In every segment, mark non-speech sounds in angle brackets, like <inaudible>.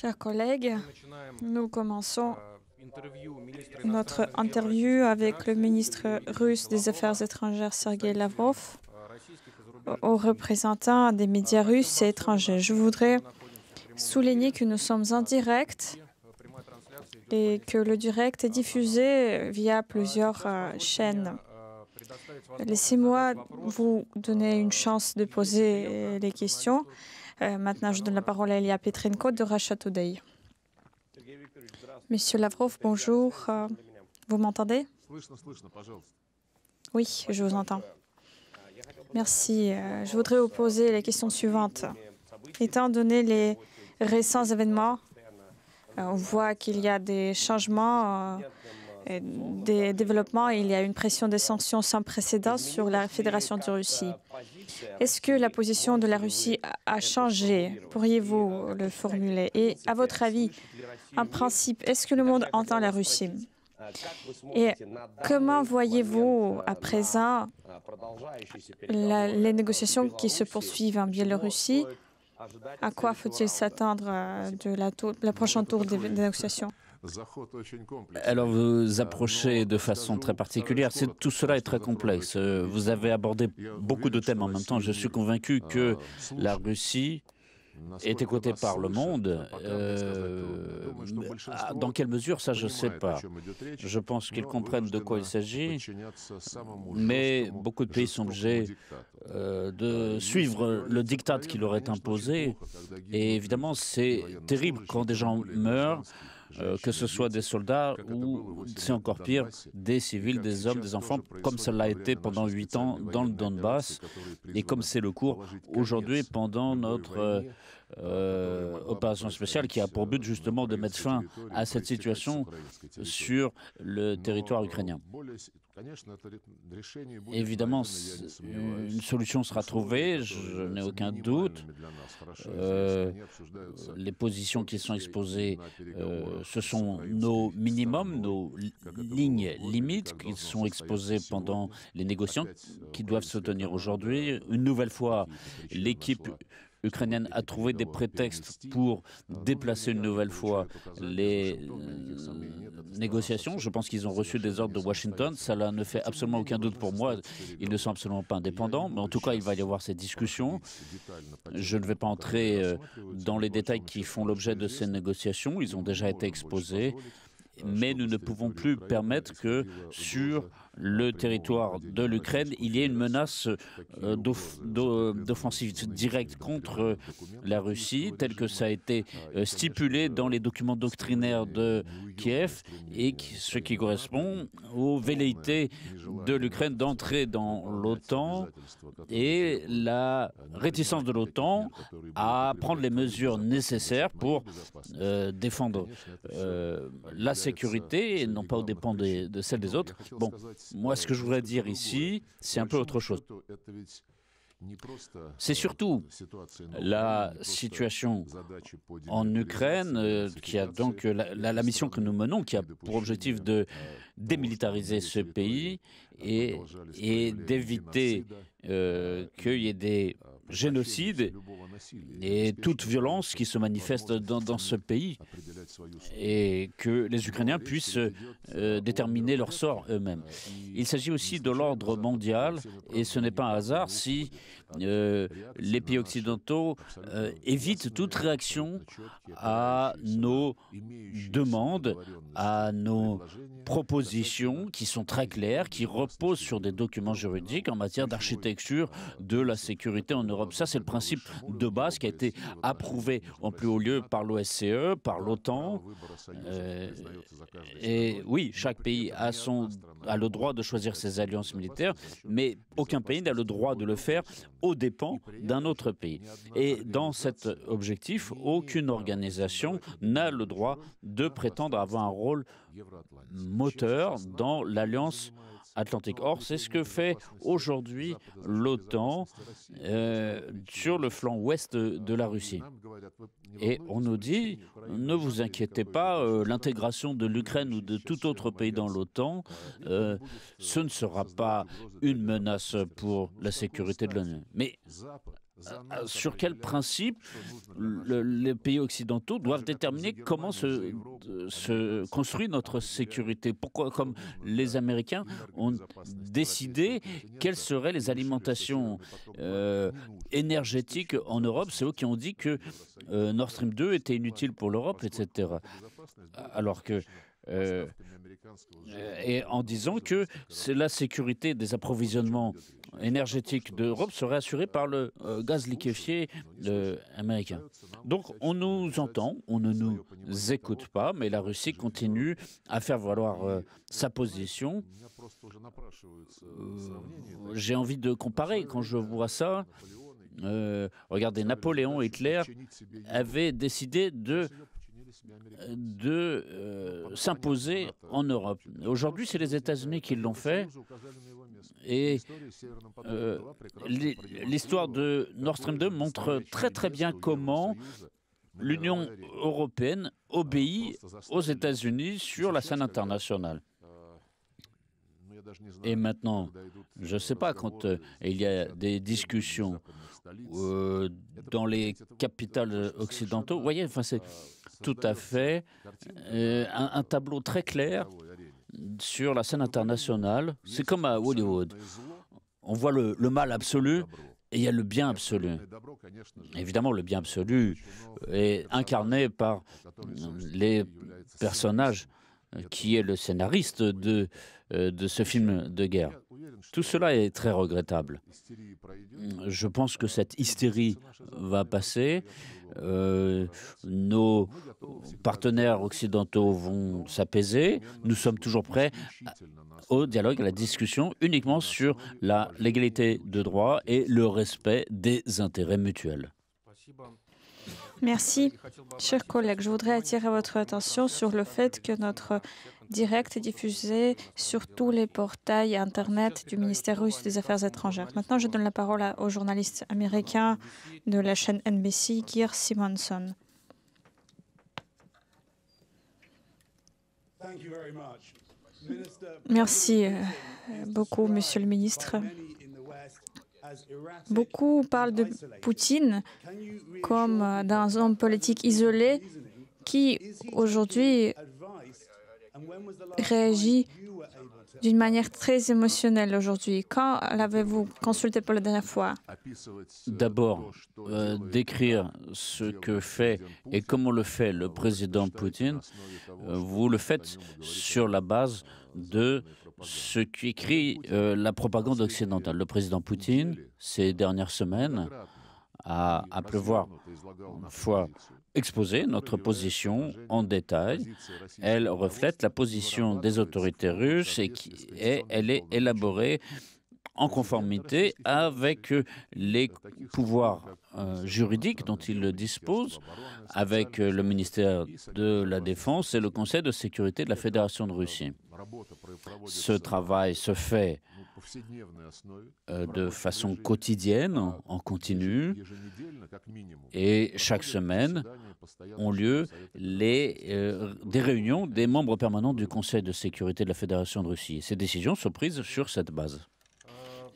Chers collègues, nous commençons euh, notre interview avec le ministre russe des Affaires étrangères Sergei Lavrov euh, aux représentants des euh, médias russes et étrangers. Je voudrais souligner que nous sommes en direct et que le direct est diffusé via plusieurs chaînes. Laissez-moi vous donner une chance de poser les questions. Euh, maintenant, je donne la parole à Elia Petrenko de Russia Monsieur Lavrov, bonjour. Euh, vous m'entendez Oui, je vous entends. Merci. Euh, je voudrais vous poser la question suivante. Étant donné les récents événements, on voit qu'il y a des changements, des développements, il y a une pression des sanctions sans précédent sur la Fédération de Russie. Est-ce que la position de la Russie a changé Pourriez-vous le formuler Et à votre avis, un principe, est-ce que le monde entend la Russie et comment voyez-vous à présent les négociations qui se poursuivent en Biélorussie À quoi faut-il s'attendre euh, de la, la prochaine tour des négociations alors vous э, approchez de façon très particulière. C'est, tout cela est très complexe. Vous avez abordé beaucoup de thèmes en même temps. Je suis convaincu э, que la Russie est écoutée par le monde. Euh, dans quelle mesure, ça, je ne sais pas. Je pense qu'ils comprennent de quoi il s'agit, mais beaucoup de pays sont obligés euh, de suivre le diktat qui leur est imposé. Et évidemment, c'est terrible quand des gens meurent. Euh, euh, que ce soit des soldats ou, c'est encore pire, des civils, des hommes, des enfants, comme cela a été pendant huit ans dans le Donbass et comme c'est le cours aujourd'hui pendant notre euh, opération spéciale qui a pour but justement de mettre fin à cette situation sur le territoire ukrainien. Évidemment, э, une solution sera trouvée, je n'ai aucun doute. Э, les positions qui sont exposées, э, ce sont nos minimums, nos lignes limites qui sont exposées pendant les négociations qui doivent se tenir aujourd'hui. Une nouvelle fois, l'équipe ukrainienne a trouvé des prétextes pour déplacer une nouvelle fois les euh, négociations. Je pense qu'ils ont reçu des ordres de Washington. Cela ne fait absolument aucun doute pour moi. Ils ne sont absolument pas indépendants, mais en tout cas, il va y avoir ces discussions. Je ne vais pas entrer euh, dans les détails qui font l'objet de ces négociations. Ils ont déjà été exposés mais nous ne pouvons plus permettre que sur le territoire de l'Ukraine, il y a une menace euh, d'offensive directe contre euh, la Russie, telle que ça a été euh, stipulé dans les documents doctrinaires de Kiev, et ce qui correspond aux velléités de l'Ukraine d'entrer dans l'OTAN et la réticence de l'OTAN à prendre les mesures nécessaires pour défendre la sécurité, et non pas aux dépens de, de celle des autres. Bon, moi, ce que je voudrais dire ici, c'est un peu autre chose. C'est surtout la situation en Ukraine euh, qui a donc euh, la, mission que nous menons, qui a pour objectif de démilitariser ce pays, et, et d'éviter euh, qu'il y ait des génocides et toute violence qui se manifeste dans, ce pays et que les Ukrainiens puissent euh, déterminer leur sort eux-mêmes. Il s'agit aussi de l'ordre mondial et ce n'est pas un hasard si euh, les pays occidentaux euh, évitent toute réaction à nos demandes, à nos propositions qui sont très claires, qui reposent sur des documents juridiques en matière d'architecture de la sécurité en Europe. Ça, c'est le principe de base qui a été approuvé en plus haut lieu par l'OSCE, par l'OTAN. Euh, et oui, chaque pays a, son, a le droit de choisir ses alliances militaires, mais aucun pays n'a le droit de le faire aux dépens d'un autre pays. Et dans cet objectif, aucune organisation n'a le droit de prétendre avoir un rôle moteur dans l'alliance Atlantique. Or, c'est ce que fait aujourd'hui l'OTAN euh, sur le flanc ouest de la Russie. Et on nous dit, ne vous inquiétez pas, euh, l'intégration de l'Ukraine ou de tout autre pays dans l'OTAN, euh, ce ne sera pas une menace pour la sécurité de l'ONU. Mais euh, euh, sur quel principe les pays occidentaux doivent déterminer comment se, construit notre sécurité. Pourquoi, comme les Américains ont décidé quelles seraient les alimentations euh, énergétiques en Europe, c'est eux qui ont dit que Nord Stream 2 était inutile pour l'Europe, etc. Alors que et en disant que c'est la sécurité des approvisionnements énergétique d'Europe serait assurée par le euh, gaz liquéfié américain. Donc on nous entend, on ne nous écoute pas, mais la Russie continue à faire valoir euh, sa position. Euh, j'ai envie de comparer quand je vois ça. regardez, Napoléon et Hitler avaient décidé de euh, euh, de s'imposer euh, en Europe. Aujourd'hui, c'est les États-Unis qui l'ont fait. Et l'histoire de Nord Stream 2 montre très très bien comment l'Union européenne obéit aux États-Unis sur la scène internationale. Et maintenant, je ne sais pas quand il y a des discussions dans les capitales occidentaux. Vous voyez, enfin, c'est tout à fait euh, un, tableau très clair sur la scène internationale. C'est comme à Hollywood. On voit le, mal absolu et il y a le bien absolu. Évidemment, le bien absolu est incarné par les personnages qui est le scénariste de, euh, de ce film de guerre. Tout cela est très regrettable. Je pense que cette hystérie va passer euh, nos partenaires occidentaux vont s'apaiser. Nous sommes toujours prêts au dialogue, à la discussion, uniquement sur la l'égalité de droit et le respect des intérêts mutuels. Merci. Chers collègues, je voudrais attirer votre attention sur le fait que notre direct et diffusé sur tous les portails Internet du ministère russe des Affaires étrangères. Maintenant, je donne la parole au journaliste américain de la chaîne NBC, Keir Simonson. Merci euh, beaucoup, Monsieur le ministre. Beaucoup parlent de Poutine comme euh, d'un homme politique isolé qui aujourd'hui réagit d'une manière très émotionnelle aujourd'hui. Quand l'avez-vous consulté pour la dernière fois D'abord, euh, décrire ce que fait et comment le fait le président Poutine, euh, vous le faites sur la base de ce qu'écrit euh, la propagande occidentale. Le président Poutine, ces dernières semaines, a pleuvoir une fois exposer notre position en détail. Elle reflète la position des autorités russes et, qui, elle est élaborée en conformité avec les pouvoirs euh, juridiques dont ils disposent, avec euh, le ministère de la Défense et le Conseil de sécurité de la Fédération de Russie. Ce travail se fait euh, de façon quotidienne, en continu, et chaque semaine ont lieu les, des euh, réunions des membres permanents du Conseil de sécurité de la Fédération de Russie. Ces décisions sont prises sur cette base.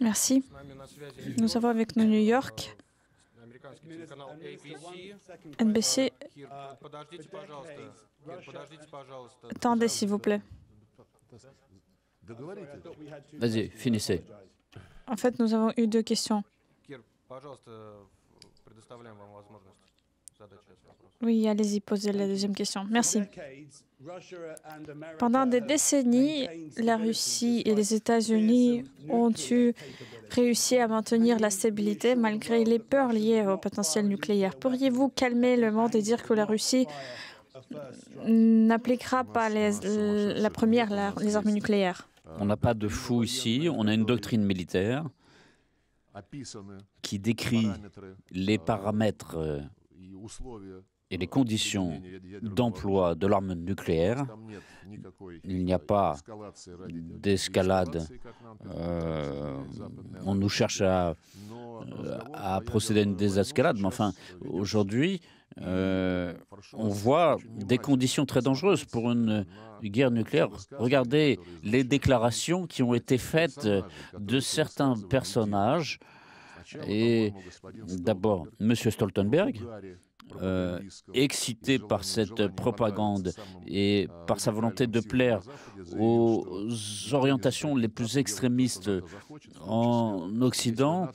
Merci. Nous avons avec nous New York. NBC. Attendez, s'il vous plaît. Vas-y, finissez. En fait, nous avons eu deux questions. Oui, allez-y, posez la deuxième question. Merci. Pendant des décennies, la Russie et les États-Unis ont eu réussi à maintenir la stabilité malgré les peurs liées au potentiel nucléaire. Pourriez-vous calmer le monde et dire que la Russie n'appliquera pas la première, les armes nucléaires on n'a pas de fou ici, on a une doctrine militaire qui décrit les paramètres euh, et les conditions d'emploi de l'arme nucléaire. Il n'y a pas d'escalade. Euh, on nous cherche à, euh, à procéder à une désescalade, mais enfin, aujourd'hui, euh, on voit des conditions très dangereuses pour une guerre nucléaire. Regardez les déclarations qui ont été faites de certains personnages. Et d'abord, M. Stoltenberg, excité par cette propagande et par sa volonté de plaire aux orientations les plus extrémistes en Occident,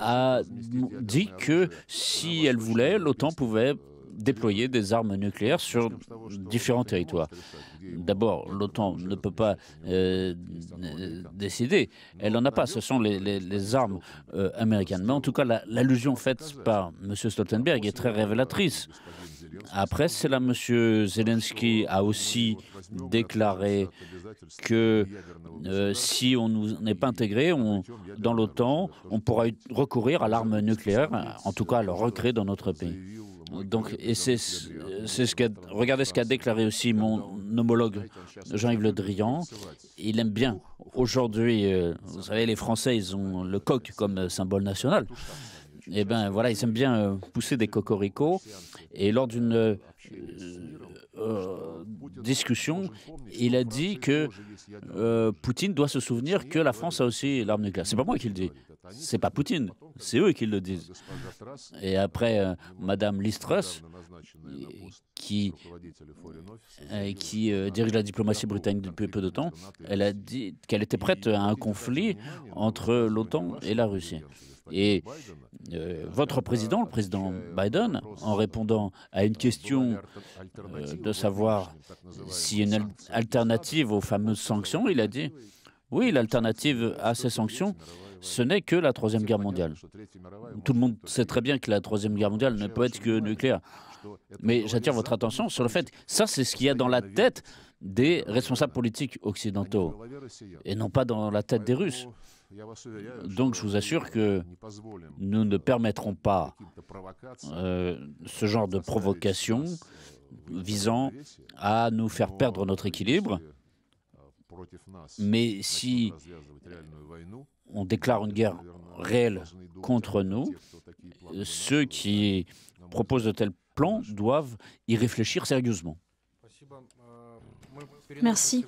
a dit que si elle voulait, l'OTAN pouvait déployer des armes nucléaires sur différents territoires. D'abord, l'OTAN ne peut pas euh, décider. Elle n'en a pas. Ce sont les, armes euh, américaines. Mais en tout cas, l'allusion faite par M. Stoltenberg est très révélatrice. Après cela, M. Zelensky a aussi déclaré que euh, si on n'est pas intégré dans l'OTAN, on pourra recourir à l'arme nucléaire, en tout cas à le recréer dans notre pays. Donc, et c'est ce qu'a, regardez ce qu'a déclaré aussi mon homologue Jean-Yves Le Drian. Il aime bien. Aujourd'hui, euh, vous savez, les Français, ils ont le coq comme symbole national. Eh bien, voilà, ils aiment bien euh, pousser des cocoricots. Et lors d'une euh, discussion, il a dit que Poutine doit se souvenir que la France a aussi l'arme nucléaire. C'est pas moi qui le dis. C'est pas Poutine, c'est eux qui le disent. Et après, Mme euh, Madame qui, euh, qui euh, dirige la diplomatie britannique depuis peu de temps, elle a dit qu'elle était prête à un conflit entre l'OTAN et la Russie. Et votre président, le président Biden, en répondant à une question de savoir s'il y a une alternative aux fameuses sanctions, il a dit oui, l'alternative à ces sanctions, ce n'est que la Troisième Guerre mondiale. Tout le monde sait très bien que la Troisième Guerre mondiale ne peut être que nucléaire. Mais j'attire votre attention sur le fait, ça c'est ce qu'il y a dans la tête des responsables politiques occidentaux et non pas dans la tête des Russes. Donc je vous assure que nous ne permettrons pas euh, ce genre de provocation visant à nous faire perdre notre équilibre. Mais si on déclare une guerre réelle contre nous, ceux qui proposent de tels plans doivent y réfléchir sérieusement. Merci.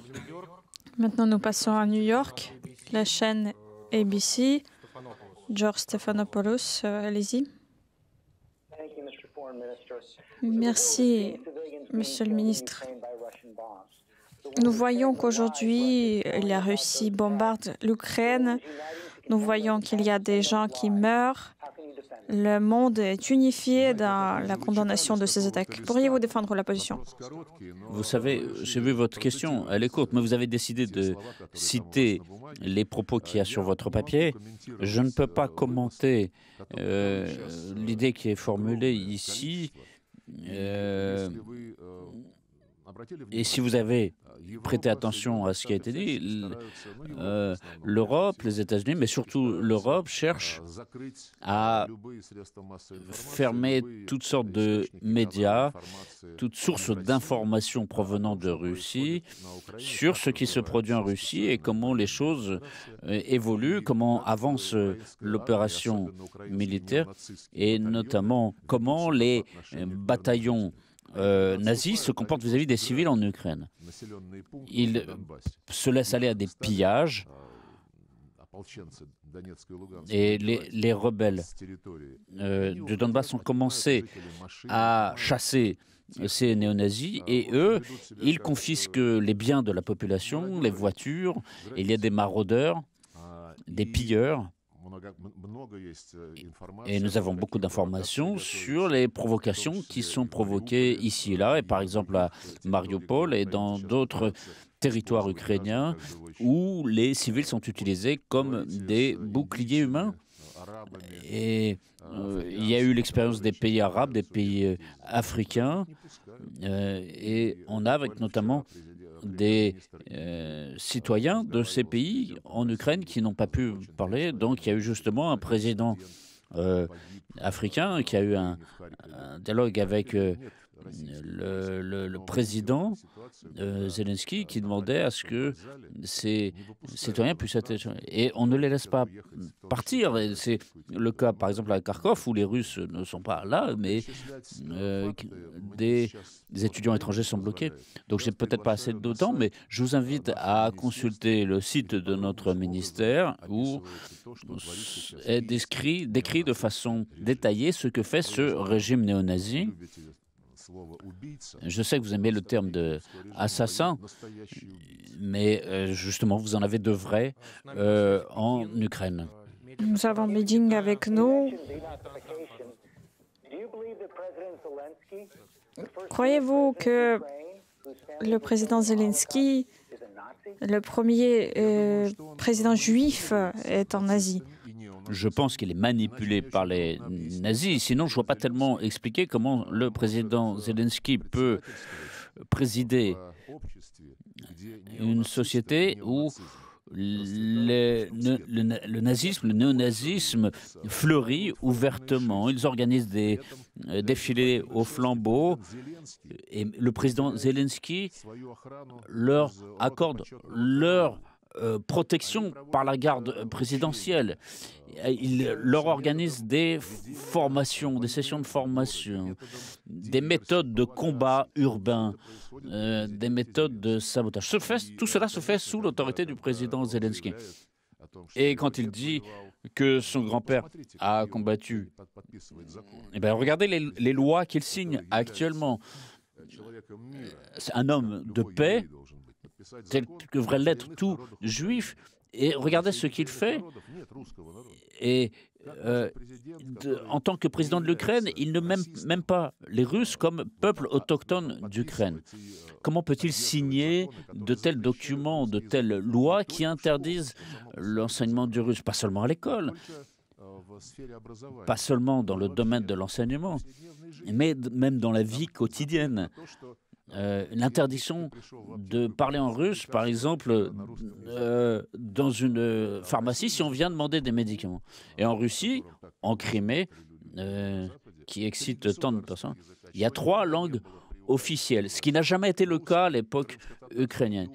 Maintenant, nous passons à New York. La chaîne ABC. George Stephanopoulos, euh, allez-y. Merci, Monsieur le ministre. Nous voyons qu'aujourd'hui, la Russie bombarde l'Ukraine. Nous voyons qu'il y a des gens qui meurent. Le monde est unifié dans la condamnation de ces attaques. Pourriez-vous défendre la position Vous savez, j'ai vu votre question, elle est courte, mais vous avez décidé de citer les propos qu'il y a sur votre papier. Je ne peux pas commenter euh, l'idée qui est formulée ici. Euh, et si vous avez э, prêté attention à ce qui a été dit, э, l'Europe, les États-Unis, mais surtout э, l'Europe cherche à fermer toutes sortes de médias, toutes sources d'informations provenant de Russie sur ce qui se produit en Russie et comment les choses évoluent, comment avance l'opération militaire et notamment comment les bataillons euh, nazis se comportent vis-à-vis des civils en Ukraine. Ils se laissent aller à des pillages. Et les, rebelles euh, de Donbass ont commencé à chasser ces néonazis. et eux, ils confisquent les biens de la population, les voitures, il y a des maraudeurs, des pilleurs. Э, et nous avons beaucoup d'informations sur les provocations qui э, sont provoquées э, ici et là, et par exemple à Mariupol et dans d'autres territoires ukrainiens où les civils sont utilisés comme des boucliers humains. Et il y a eu l'expérience des pays arabes, des pays africains, et on a avec notamment des euh, citoyens de ces pays en Ukraine qui n'ont pas pu parler. Donc il y a eu justement un président euh, africain qui a eu un, dialogue avec euh, le, président euh, Zelensky qui demandait à ce que ces citoyens euh, puissent être et on ne les laisse pas partir. C'est le cas par exemple à Kharkov où les Russes ne sont pas là, mais euh, des, étudiants étrangers sont bloqués. Donc j'ai peut-être pas assez de temps, mais je vous invite à consulter le site de notre ministère où est décrit, décrit de façon détaillée ce que fait ce régime néo-nazi je sais que vous aimez le terme de assassin, mais euh, justement, vous en avez de vrais euh, en Ukraine. Nous avons meeting avec nous. Croyez-vous que le président Zelensky, le premier euh, président juif, est en Asie je pense qu'il est manipulé par les nazis. Sinon, je ne vois pas tellement expliquer comment le président Zelensky peut présider une société où le, le, nazisme, le néonazisme fleurit ouvertement. Ils organisent des euh, défilés au flambeau et le président Zelensky leur accorde leur euh, protection par la garde euh, présidentielle. Il leur organise des formations, des sessions de formation, des méthodes de combat urbain, euh, des méthodes de sabotage. tout cela se fait sous l'autorité du président Zelensky. Et quand il dit que son grand-père a combattu, eh ben, regardez les, les lois qu'il signe actuellement. c'est Un homme de paix tel que devrait l'être tout juif, et regardez ce qu'il fait. Et euh, en tant que président de l'Ukraine, il ne même, même pas les Russes comme peuple autochtone d'Ukraine. Comment peut-il signer de tels documents, de telles lois qui interdisent l'enseignement du russe, pas seulement à l'école, pas seulement dans le domaine de l'enseignement, mais même dans la vie quotidienne. Euh, l'interdiction de parler en russe, par exemple, euh, dans une euh, pharmacie, si on vient demander des médicaments. Et en Russie, en Crimée, qui excite tant de personnes, il y a trois langues officielles, ce qui n'a jamais été le cas à l'époque ukrainienne.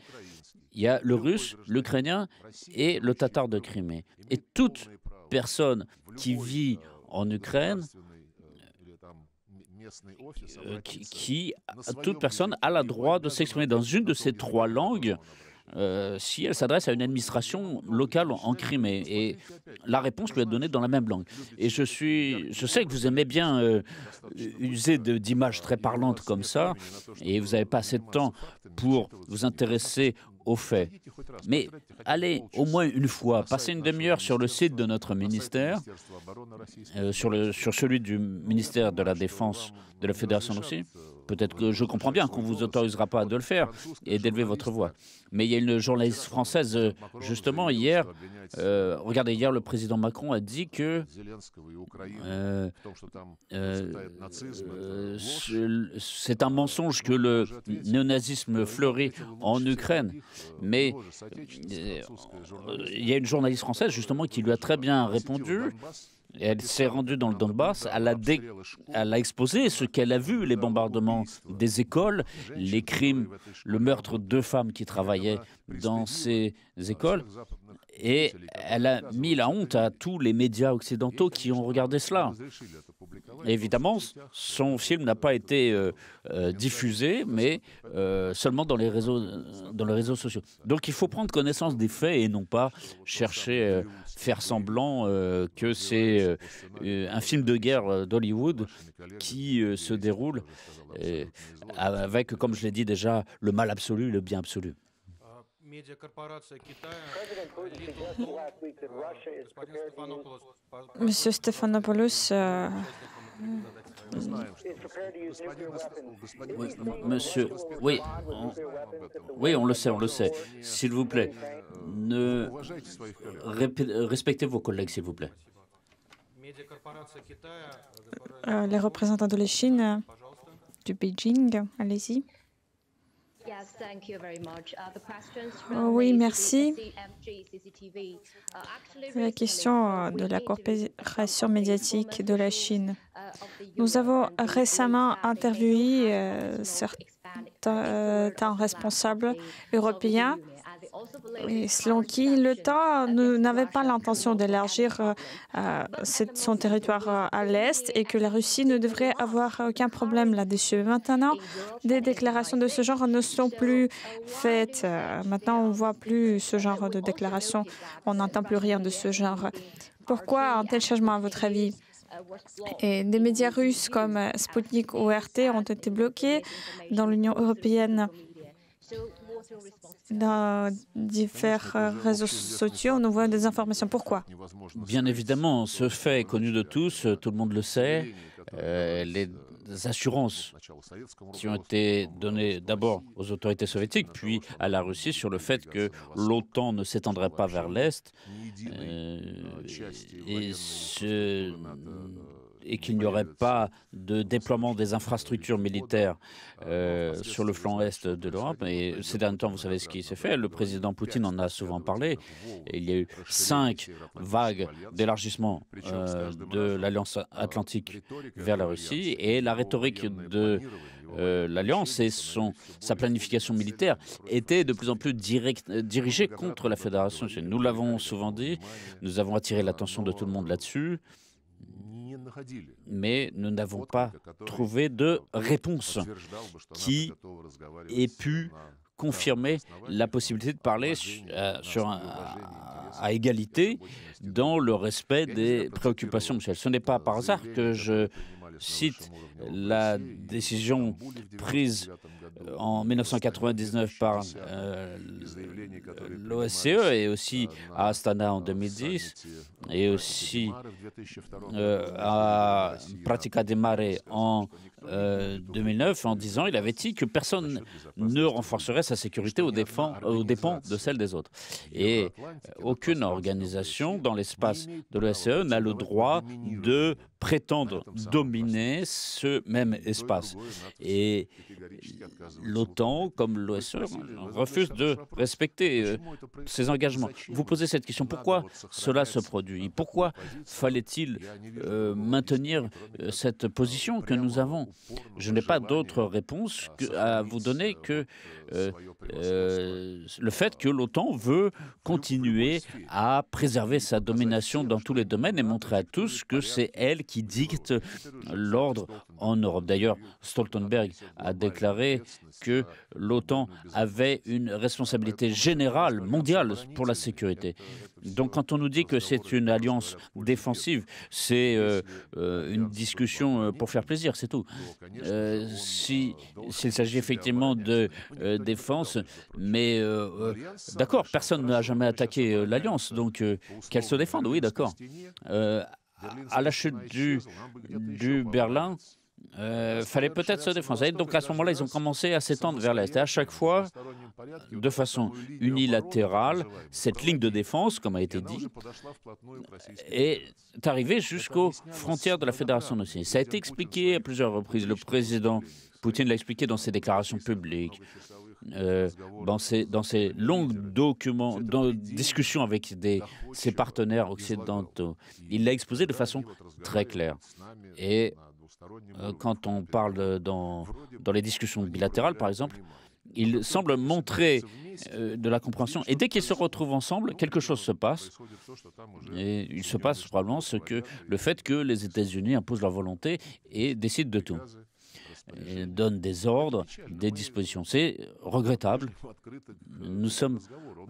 Il y a le russe, l'ukrainien et le tatar de Crimée. Et toute personne qui vit en Ukraine qui, э, toute personne a le droit de s'exprimer dans une de ces trois langues. Euh, si elle s'adresse à une administration locale en Crimée. Et la réponse lui est donnée dans la même langue. Et je, suis, je sais que vous aimez bien euh, user d'images très parlantes comme ça, et vous n'avez pas assez de temps pour vous intéresser au fait, Mais allez au moins une fois, passez une demi-heure sur le site de notre ministère, euh, sur, le, sur celui du ministère de la Défense de la Fédération Russie. Peut-être que je comprends bien qu'on ne vous autorisera pas de le faire et d'élever votre voix. Mais il y a une journaliste française, euh, justement, hier, euh, regardez, hier, le président Macron a dit que euh, c'est un mensonge que le néonazisme fleurit en Ukraine. Mais il y a une journaliste française, justement, qui lui a très bien répondu elle s'est rendue dans le Donbass, elle a, exposé ce qu'elle a vu, les bombardements des écoles, les crimes, le meurtre de femmes qui travaillaient dans ces écoles. Et elle a mis la honte à tous les médias occidentaux qui ont regardé cela évidemment, son film n'a pas été euh, euh, diffusé, mais euh, seulement dans les, réseaux, dans les réseaux sociaux. Donc il faut prendre connaissance des faits et non pas chercher, à faire semblant que c'est un film de guerre d'Hollywood qui se déroule avec, comme je l'ai dit déjà, le mal absolu, et le bien absolu. Monsieur Stéphanopoulos, Monsieur, oui, on, oui, on le sait, on le sait. S'il vous plaît, ne respectez vos collègues, s'il vous plaît. Euh, les représentants de la Chine, euh, du Beijing, allez-y. Uh, oh oui, merci. Uh, la question uh, euh, de la coopération médiatique de la Chine. Nous avons récemment interviewé euh, certains euh, responsables européens et selon qui temps n'avait pas l'intention d'élargir euh, euh, son territoire euh, à l'Est et que la Russie ne devrait avoir aucun problème là-dessus. Maintenant, des déclarations de ce genre ne sont plus faites. Maintenant, on ne voit plus ce genre de déclarations. On n'entend plus rien de ce genre. Pourquoi un tel changement, à votre avis et des médias russes comme Sputnik ou RT ont été bloqués dans l'Union européenne dans différents réseaux sociaux, nous voit des informations. Pourquoi Bien évidemment, ce fait est connu de tous, tout le monde le sait. Euh, les assurances qui ont été données d'abord aux autorités soviétiques, puis à la Russie sur le fait que l'OTAN ne s'étendrait pas vers l'Est. Euh, et ce et qu'il n'y aurait pas de déploiement des infrastructures militaires euh, sur le flanc est de l'Europe. Et ces derniers temps, vous savez ce qui s'est fait. Le président Poutine en a souvent parlé. il y a eu cinq vagues d'élargissement euh, de l'Alliance atlantique vers la Russie. Et la rhétorique de euh, l'Alliance et sa planification militaire était de plus en plus direct, dirigée contre la Fédération. Nous l'avons souvent dit, nous avons attiré l'attention de tout le monde là-dessus mais nous n'avons pas trouvé de réponse qui ait pu confirmer la possibilité de parler euh, à égalité dans le respect des préoccupations Ce n'est э, pas par hasard que je cite la décision prise en 1999 par euh, l'OSCE et aussi à Astana en 2010 et aussi euh, à Pratica euh, de Mare en 2009 en disant il avait dit que personne ne renforcerait sa sécurité au dépens, aux dépens de celle des autres. Et aucune organisation dans l'espace de l'OSCE n'a le droit de prétendent dominer ce même espace. Et l'OTAN, comme l'OSCE, refuse de respecter euh, ces engagements. Vous posez cette question, pourquoi cela se produit euh, Pourquoi fallait-il euh, maintenir cette position que nous avons Je n'ai pas d'autre réponse ah, à vous donner que le fait que l'OTAN veut continuer à préserver sa domination dans tous les domaines et montrer à tous que c'est elle qui dicte l'ordre en Europe. D'ailleurs, Stoltenberg a déclaré que l'OTAN avait une responsabilité générale, mondiale, pour la sécurité. Donc quand on nous dit que c'est une alliance défensive, c'est euh, euh, une discussion euh, pour faire plaisir, c'est tout. S'il s'agit effectivement de défense, mais d'accord, personne n'a jamais attaqué l'alliance, donc qu'elle se défende, oui, d'accord à la chute du, Berlin, euh, il fallait peut-être se défendre. donc à ce moment-là, ils ont commencé à s'étendre vers l'Est. Et à chaque fois, de façon unilatérale, cette ligne de défense, comme a été dit, est arrivée jusqu'aux frontières de la Fédération de russe. Ça a été expliqué à plusieurs reprises. Le président Poutine l'a expliqué dans ses déclarations publiques. Euh, dans, ces, longues documents, dans discussions avec des, ses partenaires occidentaux. Il l'a exposé de façon très claire. Et euh, quand on parle dans, dans les discussions bilatérales, par exemple, il semble montrer euh, de la compréhension. Et dès qu'ils se retrouvent ensemble, quelque chose se passe. Et il se passe probablement ce que, le fait que les États-Unis imposent leur volonté et décident de tout donne des ordres, des dispositions. C'est regrettable. Nous sommes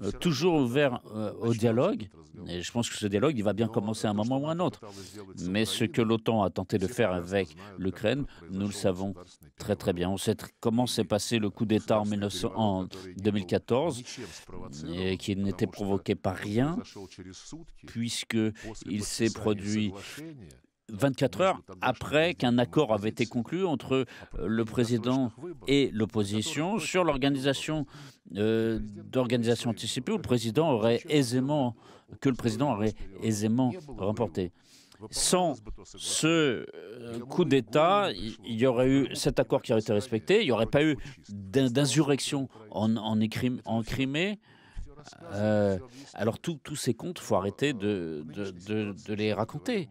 euh, toujours ouverts euh, au dialogue, et je pense que ce dialogue, il va bien commencer à un moment ou à un autre. Mais ce que l'OTAN a tenté de faire avec l'Ukraine, nous le savons très très bien. On sait comment s'est passé le coup d'État en, 2014, et qui n'était provoqué par rien, puisqu'il s'est produit 24 heures après qu'un accord avait été conclu entre euh, le président et l'opposition sur l'organisation euh, d'organisation anticipée, le président aurait aisément que le président aurait aisément remporté. Sans ce euh, coup d'État, il y aurait eu cet accord qui aurait été respecté, il n'y aurait pas eu d'insurrection en, en, Crimée. alors tous ces comptes, il faut arrêter de les raconter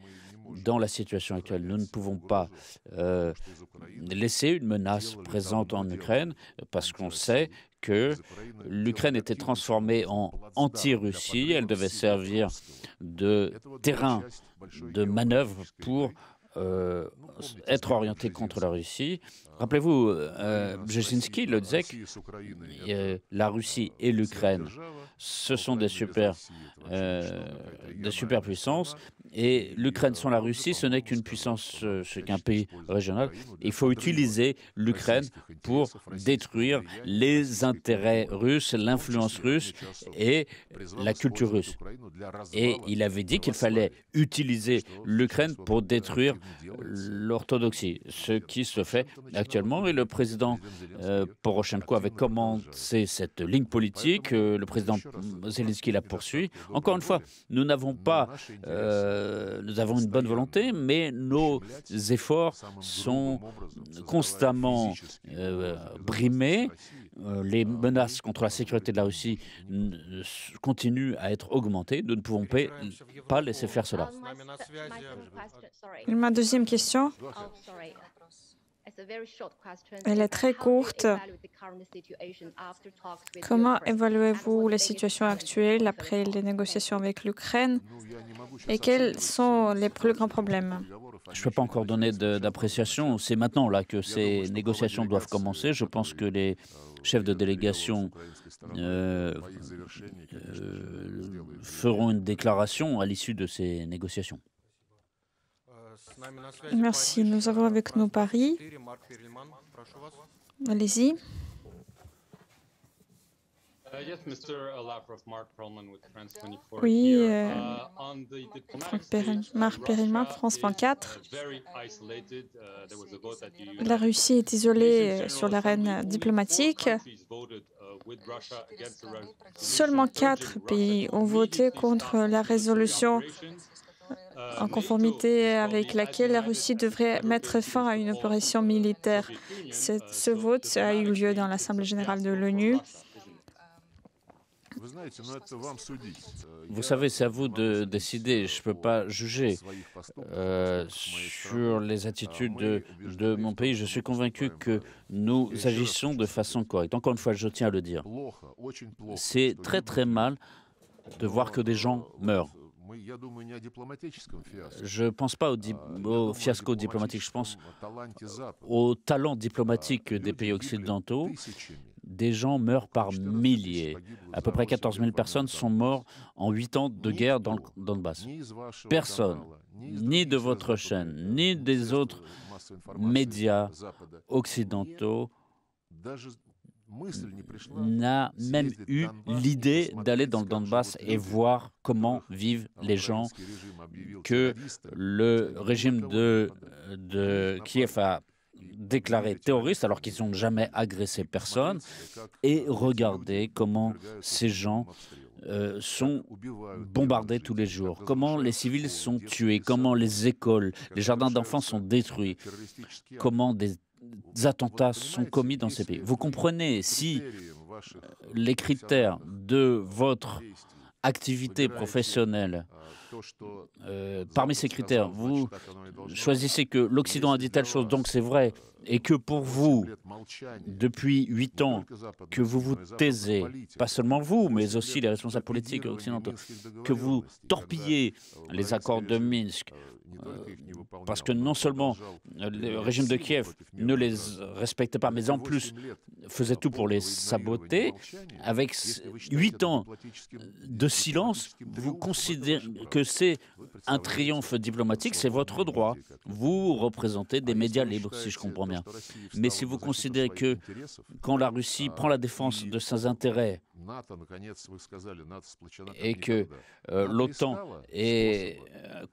dans la situation actuelle. Nous ne pouvons pas euh, laisser une menace présente en Ukraine parce qu'on sait que l'Ukraine était transformée en anti-Russie. Elle devait servir de terrain de manœuvre pour euh, être orientée contre la Russie. Rappelez-vous, euh, Brzezinski le disait la Russie et l'Ukraine, ce sont des super, des superpuissances, et l'Ukraine sans la Russie, ce n'est qu'une puissance, euh, ce qu'un pays régional. Il faut utiliser l'Ukraine pour détruire les intérêts russes, l'influence russe et la culture russe. Et il avait dit qu'il fallait utiliser l'Ukraine pour détruire l'orthodoxie, ce qui se fait actuellement. Et le président euh, Poroshenko avait commencé cette ligne politique. Euh, le président Zelensky la poursuit. Encore une fois, nous n'avons pas... Euh, nous avons une bonne volonté, mais nos efforts sont constamment euh, brimés. Euh, les menaces contre la sécurité de la Russie continuent à être augmentées. Nous ne pouvons pas laisser faire cela. Ma deuxième question oh, elle est très courte. Comment évaluez-vous la situation actuelle après les négociations avec l'Ukraine et quels sont les plus grands problèmes Je ne peux pas encore donner d'appréciation. C'est maintenant là que ces négociations doivent commencer. Je pense que les chefs de délégation euh, euh, feront une déclaration à l'issue de ces négociations. Merci. Nous avons avec nous Paris. Allez-y. Uh, oui, euh, uh, Marc Perelman, France 24. Uh, la Russie est isolée euh, sur l'arène diplomatique. Seulement quatre pays ont voté contre la résolution euh, en conformité avec laquelle la Russie devrait euh, mettre fin à une opération militaire. Ce euh, vote a eu lieu dans l'Assemblée générale de l'ONU. Vous savez, c'est à vous de décider. Je ne peux pas juger sur les attitudes de, mon pays. Je suis convaincu que nous agissons de façon correcte. Encore une fois, je tiens à le dire. C'est très très mal de voir que des gens meurent. Je ne pense pas au, fiasco diplomatique, je pense au talent diplomatique des pays occidentaux. Des gens meurent par milliers. À peu près 14 000 personnes sont mortes en huit ans de guerre dans le Donbass. Personne, ni de votre chaîne, ni des autres médias occidentaux n'a même eu l'idée d'aller dans le Donbass et voir comment vivent les gens que le régime de, de Kiev a déclaré terroristes alors qu'ils n'ont jamais agressé personne et regarder comment ces gens euh, sont bombardés tous les jours, comment les civils sont tués, comment les écoles, les jardins d'enfants sont détruits, comment des attentats sont commis dans ces pays. Vous comprenez si euh, les critères de votre activité professionnelle, euh, parmi ces critères, vous choisissez que l'Occident a dit telle chose, donc c'est vrai, et que pour vous, depuis huit ans, que vous vous taisez, pas seulement vous, mais aussi les responsables politiques occidentaux, que vous torpillez les accords de Minsk, euh, parce que non seulement le régime de Kiev ne les respectait pas, mais en plus faisait tout pour les saboter, avec huit ans de silence, vous considérez que c'est un triomphe diplomatique, c'est votre droit. Vous représentez des médias libres, si je comprends bien. Mais si vous considérez que quand la Russie prend la défense de ses intérêts et que euh, l'OTAN est,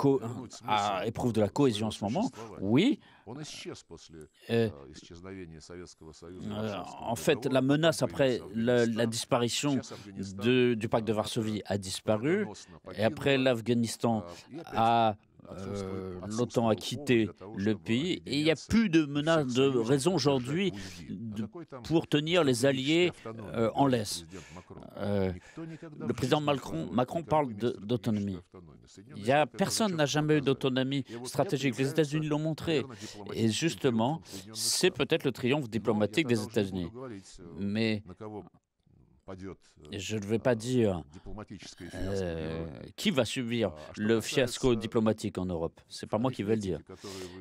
euh, éprouve de la cohésion en ce moment, oui. Euh, en fait, la menace après la, disparition du pacte de Varsovie a disparu et après l'Afghanistan a euh, L'OTAN a quitté le pays et il n'y a plus de menace de raison aujourd'hui pour tenir les alliés euh, en laisse. Euh, le président Macron, Macron parle d'autonomie. Personne n'a jamais eu d'autonomie stratégique. Les États-Unis l'ont montré. Et justement, c'est peut-être le triomphe diplomatique des États-Unis. Mais Э, je ne vais pas э, dire э, qui va subir le fiasco diplomatique en Europe. Ce n'est pas moi qui vais le dire.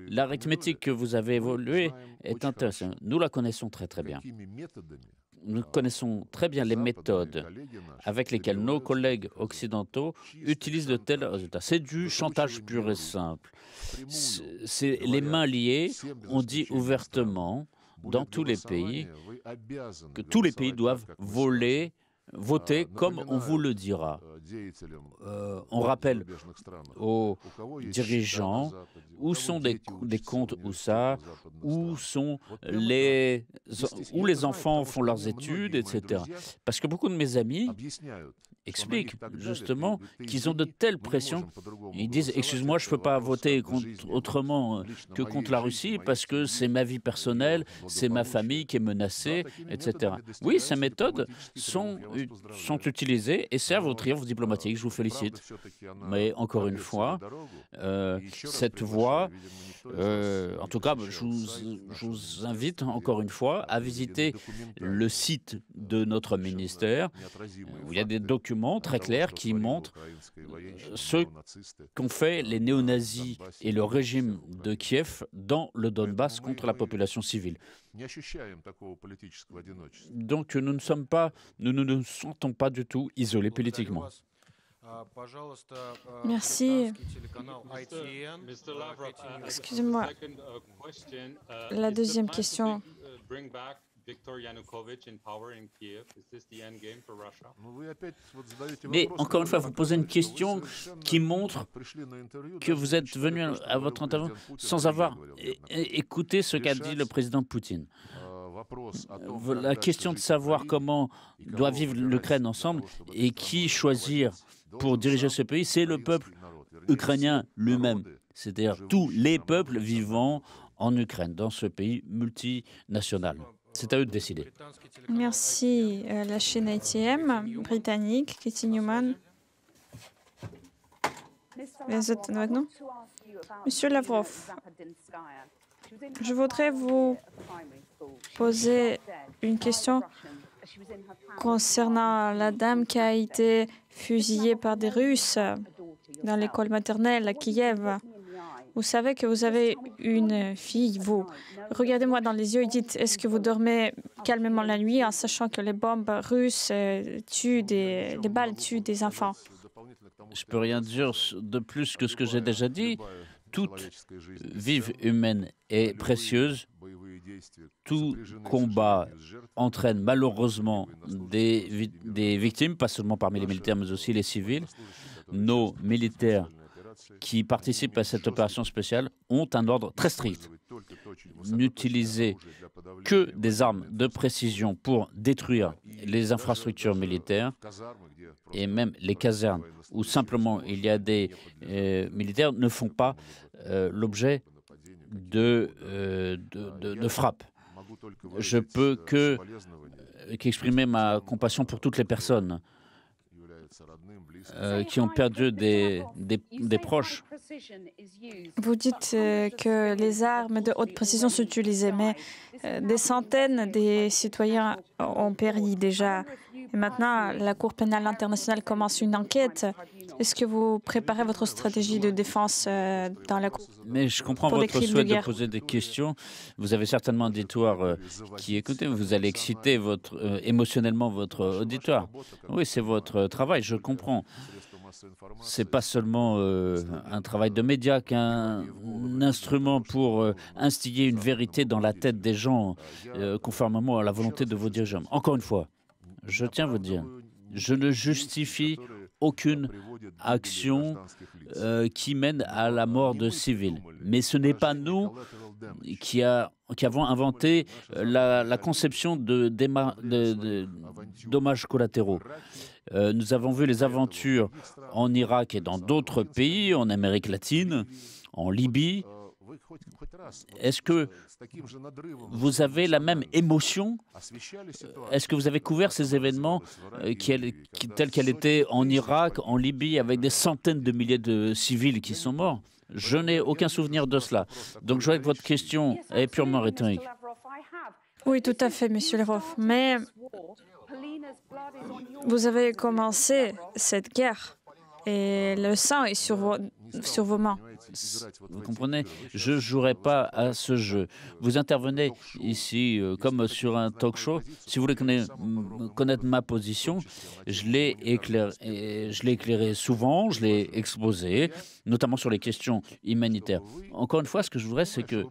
L'arithmétique que vous avez évoluée est intéressante. Nous la connaissons très très bien. Nous connaissons très bien les méthodes avec lesquelles nos collègues occidentaux utilisent de tels résultats. C'est du chantage pur et simple. C'est les mains liées. ont dit ouvertement dans tous les pays, que tous les pays doivent voler, voter ah, comme on vous le dira. Euh, euh, on rappelle aux dirigeants où sont des, comptes où ça, où sont les, où les enfants font leurs études, etc. Parce que beaucoup de mes amis expliquent justement qu'ils ont de telles pressions. Ils disent, excuse-moi, je ne peux pas voter contre, autrement э, que contre la Russie parce que c'est ma vie personnelle, c'est ma famille qui est menacée, etc. Oui, ces méthodes sont, sont utilisées et servent au triomphe diplomatique, je vous félicite. Euh, Mais encore une fois, euh, cette voie, euh, en tout cas, je vous, je invite encore une fois à visiter le site de notre ministère où il y a des documents très clairs qui montrent ce qu'ont fait les néo-nazis et le régime de Kiev dans le Donbass contre la population civile. Donc nous ne sommes pas, nous ne nous sentons pas du tout isolés politiquement. Merci. Excusez-moi. La deuxième question. Mais encore une fois, vous posez une question qui montre que vous êtes venu à votre interview sans avoir écouté ce qu'a dit le président Poutine. La question de savoir comment doit vivre l'Ukraine ensemble et qui choisir pour diriger ce pays, c'est le peuple ukrainien lui-même, c'est-à-dire tous les peuples vivant en Ukraine, dans ce pays multinational. C'est à eux de décider. Merci euh, la chaîne ITM britannique, Kitty Newman. Monsieur Lavrov, je voudrais vous poser une question concernant la dame qui a été fusillée par des Russes dans l'école maternelle à Kiev. Vous savez que vous avez une fille, vous. Regardez-moi dans les yeux et dites, est-ce que vous dormez calmement la nuit en sachant que les bombes russes euh, tuent des, les balles tuent des enfants Je ne peux rien dire de plus que ce que j'ai déjà dit. Toute vive humaine est précieuse. Tout combat entraîne malheureusement des victimes, pas seulement parmi les militaires, mais aussi les civils. Nos militaires qui participent à cette opération spéciale ont un ordre très strict. n'utiliser que des armes de précision pour détruire les infrastructures militaires et même les casernes où simplement il y a des euh, militaires ne font pas euh, l'objet euh, de, de, frappes. Je peux que qu'exprimer ma compassion pour toutes les personnes euh, qui ont perdu des, des, proches. Vous dites euh, que les armes de haute précision sont utilisées, mais euh, des centaines de citoyens ont péri déjà. Et maintenant, la Cour pénale internationale commence une enquête. Est-ce que vous préparez votre stratégie de défense euh, dans la Cour Mais je comprends votre souhait de, poser des questions. Vous avez certainement un auditoire euh, qui écoutez. Vous allez exciter votre, euh, émotionnellement votre auditoire. Oui, c'est votre travail, je comprends c'est pas seulement un travail de média qu'un instrument pour instiller une vérité dans la tête des gens, conformément à la volonté de vos dirigeants. Encore une fois, je tiens à vous dire, je ne justifie aucune action euh, qui mène à la mort de civils. Mais ce n'est pas nous qui, avons inventé euh, la, conception de, dommages collatéraux. Euh, nous avons vu les aventures en Irak et dans d'autres pays, en Amérique latine, en Libye. Est-ce que vous avez la même émotion Est-ce que vous avez couvert ces événements euh, tels qu'elle étaient en Irak, en Libye, avec des centaines de milliers de civils qui sont morts Je n'ai aucun souvenir de cela. Donc je vois que votre question est purement rhétorique. Oui, tout à fait, Monsieur Lavrov. Mais vous avez commencé cette guerre et le sang est sur vos mains vous comprenez Je ne jouerai pas à ce jeu. Vous intervenez ici comme sur un talk show. Si vous voulez connaître, ma position, je l'ai éclairé, je éclairé souvent, je l'ai exposé, notamment sur les questions humanitaires. Encore une fois, ce que je voudrais, c'est que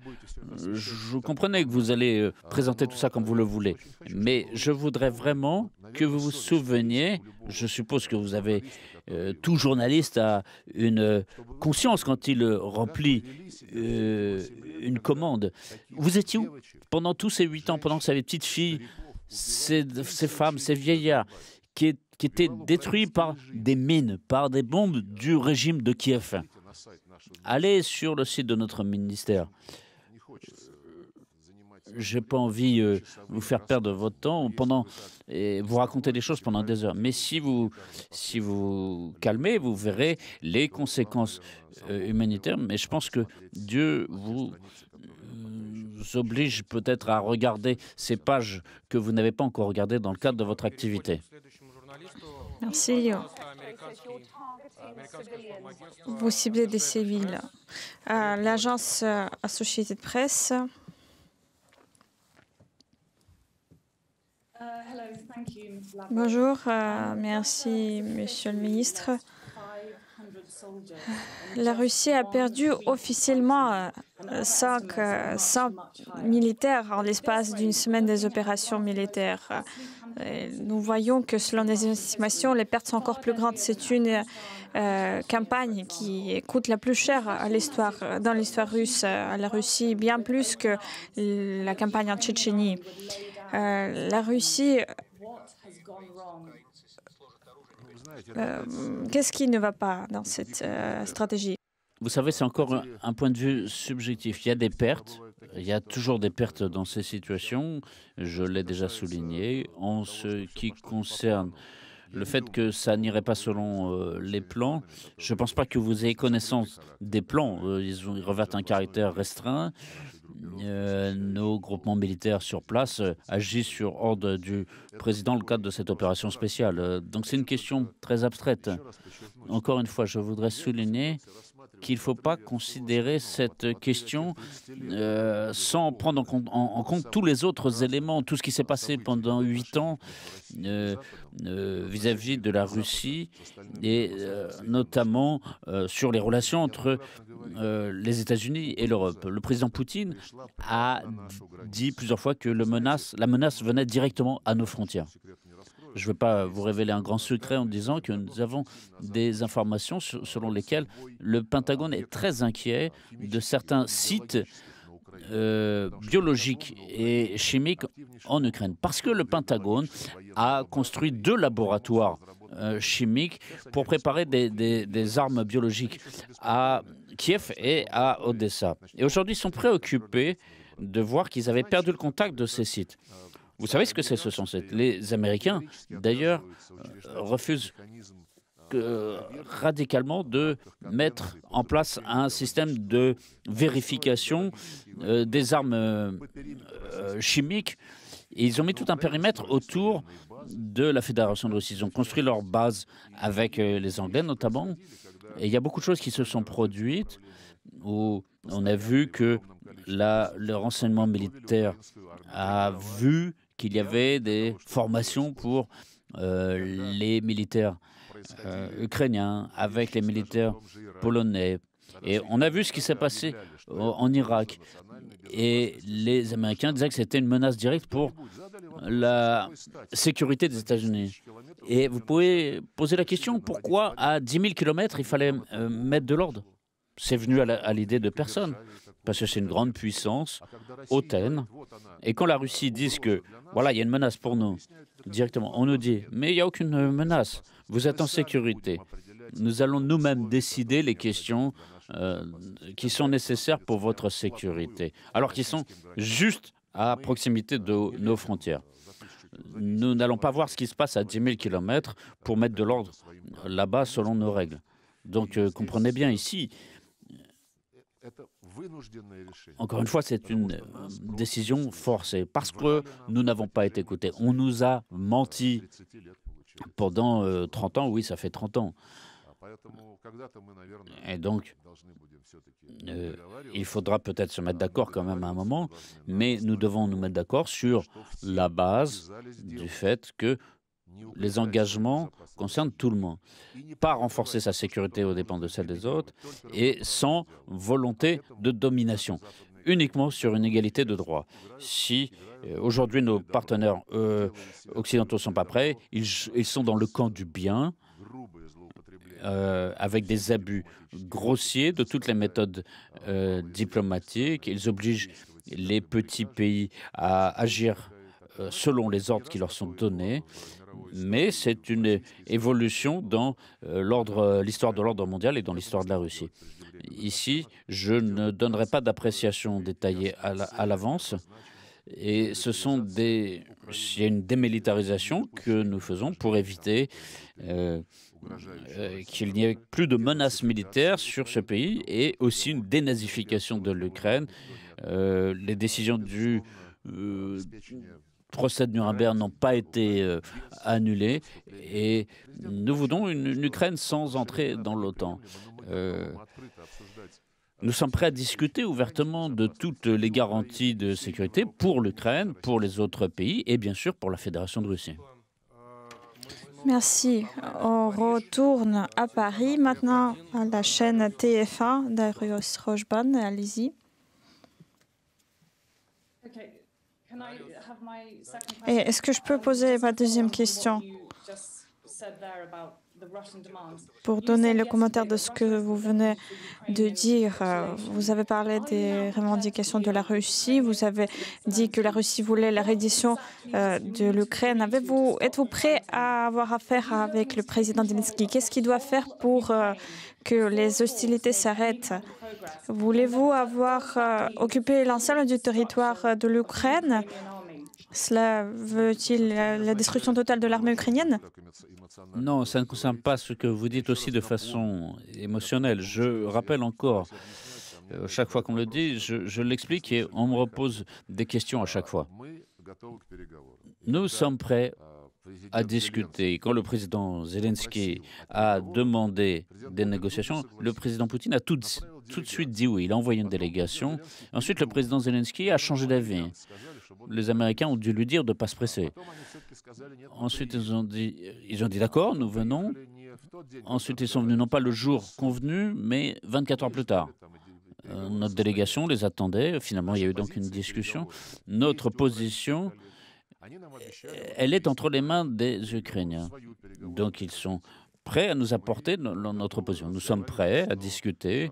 je comprenais que vous allez présenter tout ça comme vous le voulez, mais je voudrais vraiment que vous vous souveniez, je suppose que vous avez euh, tout journaliste a une euh, conscience quand il euh, remplit une commande. Vous étiez où pendant tous ces huit ans, pendant que les petites filles, ces, femmes, ces vieillards qui étaient détruits par des mines, par des bombes du régime de Kiev Allez sur le site de notre ministère je n'ai pas envie de euh, vous faire perdre votre temps pendant, et vous raconter des choses pendant des heures. Mais si vous si vous calmez, vous verrez les conséquences euh, humanitaires. Mais je pense que Dieu vous euh, oblige peut-être à regarder ces pages que vous n'avez pas encore regardées dans le cadre de votre activité. Merci. Vous ciblez des civils. L'agence Associated Press Euh, Bonjour, euh, um, merci uh, Monsieur le ministre. <sighs> La Russie a perdu officiellement 500 euh, militaires en l'espace d'une semaine des opérations militaires. nous voyons que selon les estimations, les pertes sont encore plus grandes. C'est une campagne qui coûte la plus chère dans l'histoire russe, à la Russie, bien plus que la campagne en Tchétchénie. Euh, la Russie, euh, qu'est-ce qui ne va pas dans cette euh, stratégie Vous savez, c'est encore un, point de vue subjectif. Il y a des pertes, il y a toujours des pertes dans ces situations, je l'ai déjà souligné. En ce qui concerne le fait que ça n'irait pas selon les plans, je ne pense pas que vous ayez connaissance des plans. ils, ils revêtent un caractère restreint. Euh, nos groupements militaires sur place euh, agissent sur ordre du président dans le cadre de cette opération spéciale. Euh, donc c'est une question très abstraite. Encore une fois, je voudrais souligner qu'il ne faut pas considérer cette question euh, sans prendre en compte, tous les autres éléments, tout ce qui s'est passé pendant huit ans euh, euh, vis-à-vis de la Russie et notamment sur les relations entre les États-Unis et l'Europe. Le président Poutine a dit plusieurs fois que la menace venait directement à nos frontières. Je ne veux pas vous révéler un grand secret en disant que nous avons des informations selon lesquelles le Pentagone est très inquiet de certains sites euh, biologiques et chimiques en Ukraine, parce que le Pentagone a construit deux laboratoires euh, chimiques pour préparer des, armes biologiques à Kiev et à Odessa. Et aujourd'hui, ils sont préoccupés de voir qu'ils avaient perdu le contact de ces sites. Vous savez ce que c'est, ce sont Les Américains, d'ailleurs, euh, refusent radicalement de mettre en place un système de vérification euh, des armes euh, chimiques. ils ont mis tout un périmètre autour de la Fédération de Russie. Ils ont construit leur base avec les Anglais notamment. Et il y a beaucoup de choses qui se sont produites où on a vu que la, le renseignement militaire a vu qu'il y avait des formations pour euh, les militaires euh, ukrainiens avec les militaires polonais. Et on a vu ce qui s'est passé euh, en Irak. Et les Américains disaient que c'était une menace directe pour la sécurité des États-Unis. Et vous pouvez poser la question, pourquoi à 10 000 kilomètres, il fallait mettre de l'ordre C'est venu à l'idée de personne parce que c'est une grande puissance hautaine. Et quand la Russie dit que voilà, il y a une menace pour nous, directement, on nous dit mais il n'y a aucune menace, vous êtes en sécurité. Nous allons nous-mêmes décider les questions euh, qui sont nécessaires pour votre sécurité, alors qu'ils sont juste à proximité de nos frontières. Nous n'allons pas voir ce qui se passe à 10 000 km pour mettre de l'ordre là-bas selon nos règles. Donc euh, comprenez bien ici, encore une fois, c'est une décision forcée parce que nous n'avons pas été écoutés. On nous a menti pendant 30 euh, ans, oui, ça fait 30 ans. Et donc, э, il faudra peut-être se mettre d'accord quand même à un moment, mais nous devons nous mettre d'accord sur la base du fait que les engagements concernent tout le monde, pas renforcer sa sécurité aux dépens de celle des autres et sans volonté de domination, uniquement sur une égalité de droit. Si euh, aujourd'hui nos partenaires euh, occidentaux ne sont pas prêts, ils, sont dans le camp du bien. Euh, avec des abus grossiers de toutes les méthodes diplomatiques. Ils obligent les petits pays à agir selon les ordres qui leur sont donnés mais c'est une évolution dans euh, euh, l'histoire de l'ordre mondial et dans l'histoire de la Russie. Ici, je ne donnerai pas d'appréciation détaillée à l'avance. Et ce sont des. Il y a une démilitarisation que nous faisons pour éviter euh, qu'il n'y ait plus de menaces militaires sur ce pays et aussi une dénazification de l'Ukraine. les décisions du procès de Nuremberg n'ont pas été euh, annulés et nous voulons une, Ukraine sans entrer dans l'OTAN. Euh, nous sommes prêts à discuter ouvertement de toutes les garanties de sécurité pour l'Ukraine, pour les autres pays et bien sûr pour la Fédération de Russie. Merci. On retourne à Paris maintenant à la chaîne TF1 d'Arius Rojban. Allez-y est-ce que je peux um, poser ma deuxième question pour donner le commentaire de ce que vous venez de dire, euh, vous avez parlé des revendications de la Russie, vous avez dit que la Russie voulait la reddition euh, de l'Ukraine. êtes-vous prêt à avoir affaire avec le président Zelensky Qu'est-ce qu'il doit faire pour euh, que les hostilités s'arrêtent Voulez-vous avoir occupé l'ensemble du territoire de l'Ukraine cela veut-il la, destruction totale de l'armée ukrainienne Non, ça ne concerne pas ce que vous dites aussi de façon émotionnelle. Je rappelle encore, euh, chaque fois qu'on le dit, je, l'explique et on me repose des questions à chaque fois. Nous sommes prêts à discuter. Quand le président Zelensky a demandé des négociations, le président Poutine a tout, tout de suite dit oui. Il a envoyé une délégation. Ensuite, le président Zelensky a changé d'avis les Américains ont dû lui dire de ne pas se presser. Ensuite, ils ont dit, ils ont dit d'accord, nous venons. Ensuite, ils sont venus non pas le jour convenu, mais 24 heures plus tard. Euh, notre délégation les attendait. Finalement, il y a eu donc une discussion. Notre position, elle est entre les mains des Ukrainiens. Donc, ils sont prêts à nous apporter notre position. Nous sommes prêts à discuter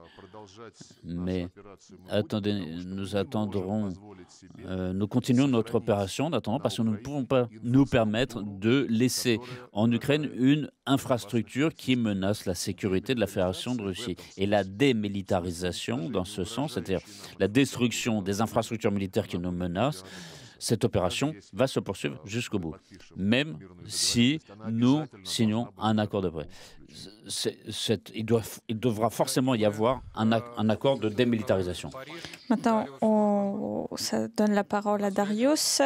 mais attendez, nous attendrons, euh, nous continuons notre opération en parce que nous ne pouvons pas nous permettre de laisser en Ukraine une infrastructure qui menace la sécurité de la Fédération de Russie. Et la démilitarisation dans ce sens, c'est-à-dire la destruction des infrastructures militaires qui nous menacent, cette opération va se poursuivre jusqu'au bout, même si nous signons un accord de paix. il, devra forcément y avoir un, accord de démilitarisation. Maintenant, on, ça donne la parole à Darius.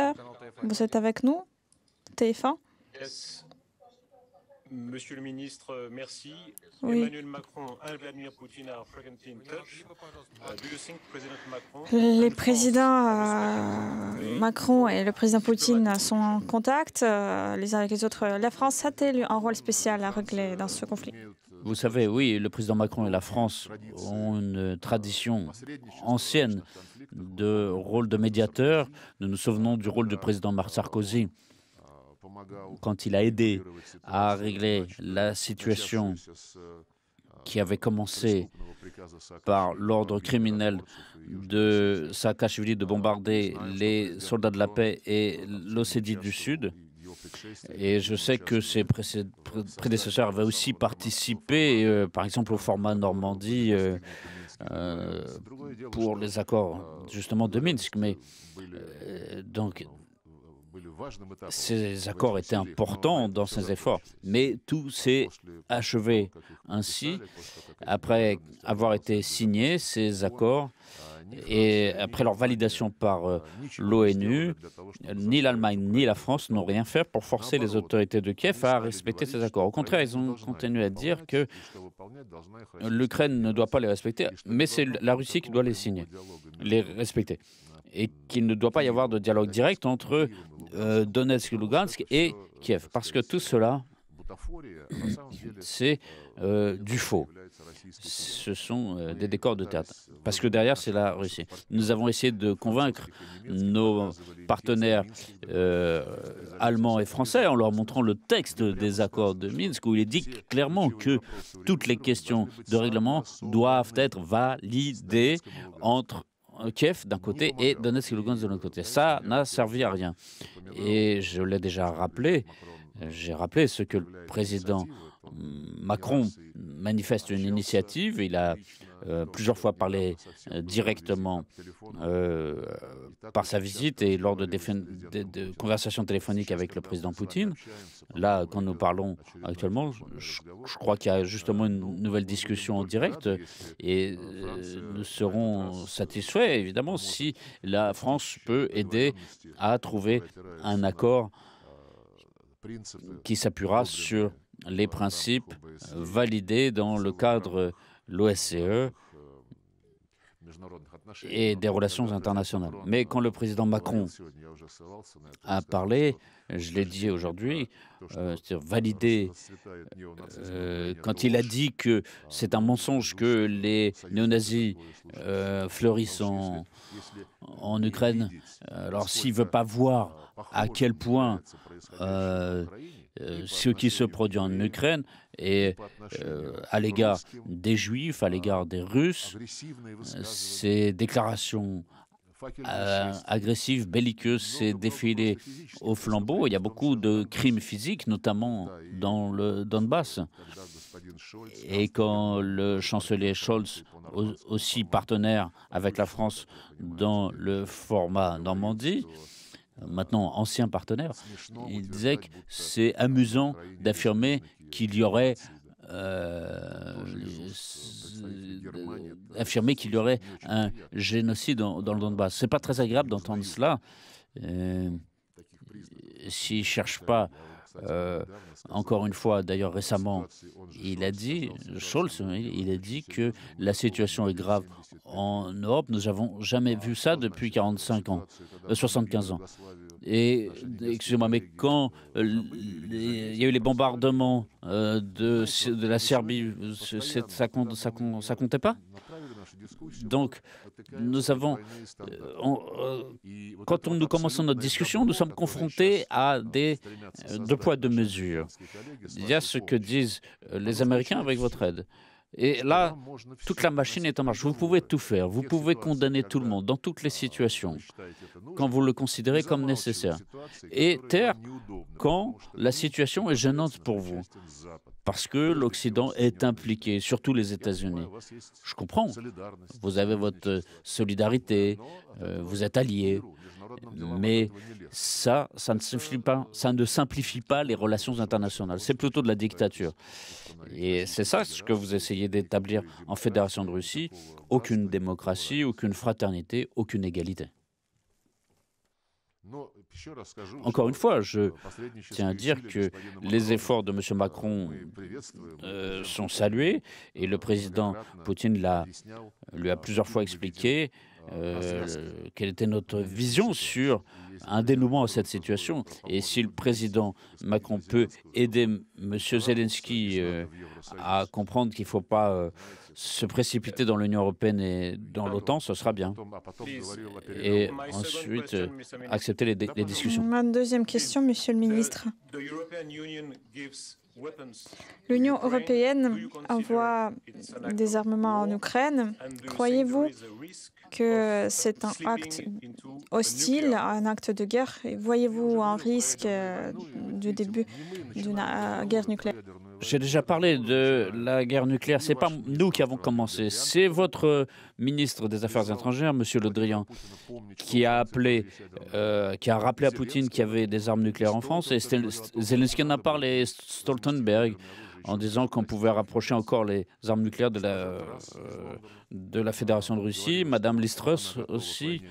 Vous êtes avec nous, TF1 Monsieur le ministre, euh, merci. Emmanuel Macron et Vladimir Poutine euh, Les présidents euh, Macron et le président Poutine sont en contact les uns avec les autres. La France a-t-elle un rôle spécial à régler dans ce conflit Vous savez, oui, le président Macron et la France ont une tradition ancienne de rôle de médiateur. Nous nous souvenons du rôle du président Marc Sarkozy quand il a aidé à régler la situation qui avait commencé par l'ordre criminel de Saakashvili de bombarder les soldats de la paix et l'Ossétie du Sud. Et je sais que ses prédécesseurs avaient aussi participé, euh, par exemple, au format Normandie euh, euh, pour les accords justement de Minsk. Mais donc, ces accords étaient importants dans ces efforts, mais tout s'est achevé. Ainsi, après avoir été signés, ces accords et après leur validation par э, э, l'ONU, ni э, l'Allemagne ni la France n'ont rien fait pour forcer les autorités de Kiev à respecter ces accords. Au contraire, ils ont continué à dire que l'Ukraine ne doit pas les respecter, mais c'est la Russie qui doit les signer, les respecter et qu'il ne doit pas y avoir de dialogue direct entre euh, Donetsk, Lugansk et Kiev, parce que tout cela, c'est euh, du faux. Ce sont euh, des décors de théâtre, parce que derrière, c'est la Russie. Nous avons essayé de convaincre nos partenaires allemands et français en leur montrant le texte des accords de Minsk, où il est dit clairement que toutes les questions de règlement doivent être validées entre Kiev d'un côté et Donetsk et Lugansk de l'autre côté. Ça n'a servi à rien. Et je l'ai déjà rappelé, j'ai rappelé ce que le président Macron manifeste une initiative, il a euh, plusieurs fois parlé euh, directement euh, par sa visite et lors de, conversations téléphoniques avec le président Poutine. Là, quand nous parlons actuellement, je crois qu'il y a justement une nouvelle discussion en direct et nous serons satisfaits, évidemment, si la France peut aider à trouver un accord qui s'appuiera sur les principes validés dans le cadre de l'OSCE et des relations internationales. Mais quand le président Macron a parlé, je l'ai dit aujourd'hui, euh, cest validé, euh, quand il a dit que c'est un mensonge que les néo-nazis euh, fleurissent en, en, Ukraine, alors s'il ne veut pas voir à quel point euh, ce qui se produit en Ukraine euh, et à l'égard des Juifs, à l'égard des Russes, euh, ces déclarations agressives, belliqueuses, ces défilés au flambeau. Il y a beaucoup de crimes physiques, notamment dans le Donbass. Et quand le chancelier Scholz, aussi partenaire avec la France dans le format Normandie, maintenant ancien partenaire, il disait que c'est amusant d'affirmer qu'il y aurait affirmer qu'il y aurait un génocide dans, le Donbass. C'est pas très agréable d'entendre cela. Euh, s'il S'ils ne cherche pas euh, encore une fois, d'ailleurs récemment, il a dit, Scholz, hein, il a dit que la situation est grave en Europe. Nous n'avons jamais vu ça depuis 45 ans, 75 euh, ans. Et excusez-moi, mais quand euh, il y a eu les bombardements de, la Serbie, ça, ne ça comptait pas donc, nous avons, euh, euh, quand nous commençons notre discussion, nous sommes confrontés à des euh, deux poids, deux mesures. Il y a ce que disent les Américains avec votre aide. Et là, toute la machine est en marche. Vous pouvez tout faire. Vous pouvez condamner tout le monde dans toutes les situations quand vous le considérez comme nécessaire. Et taire quand la situation est gênante pour vous parce que l'Occident est impliqué, surtout les États-Unis. Je comprends, vous avez votre solidarité, euh, vous êtes alliés, mais ça, ça ne, simplifie pas, ça ne simplifie pas les relations internationales. C'est plutôt de la dictature. Et c'est ça ce que vous essayez d'établir en Fédération de Russie. Aucune démocratie, aucune fraternité, aucune égalité. Encore une fois, je euh, tiens à dire que les efforts de M. Macron euh, euh, sont salués et le président Poutine l'a lui a plusieurs fois expliqué ah, quelle était notre vision sur un dénouement à cette situation. Et si le président Macron peut aider M. Zelensky à comprendre qu'il ne faut pas se précipiter dans l'Union européenne et dans l'OTAN, ce sera bien. Bah, et ensuite, accepter les, discussions. Ma deuxième question, Monsieur le Ministre. L'Union européenne envoie des armements en Ukraine. Croyez-vous que c'est un acte hostile, un acte de guerre Et voyez-vous un risque du début d'une euh, guerre nucléaire j'ai déjà parlé de la guerre nucléaire. Ce n'est pas nous qui avons commencé. C'est votre ministre des Affaires étrangères, M. Le Drian, qui a appelé, euh, qui a rappelé à Poutine qu'il y avait des armes nucléaires en France. Et Zelensky en a parlé, Stoltenberg, en disant qu'on pouvait rapprocher encore les armes nucléaires de la, euh, Fédération de Russie. Madame Listros aussi.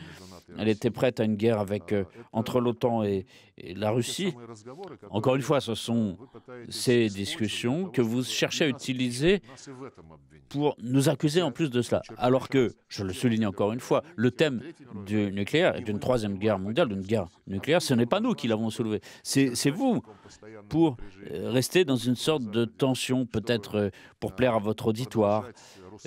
Elle était prête à une guerre avec, euh, entre l'OTAN et, la Russie. Encore une fois, ce sont ces discussions que vous cherchez à utiliser pour nous accuser en plus de cela. Alors que, je le souligne encore une fois, le thème du nucléaire et d'une troisième guerre mondiale, d'une guerre nucléaire, ce n'est pas nous qui l'avons soulevé. C'est vous, pour euh, rester dans une sorte de tension, peut-être euh, pour plaire à votre auditoire,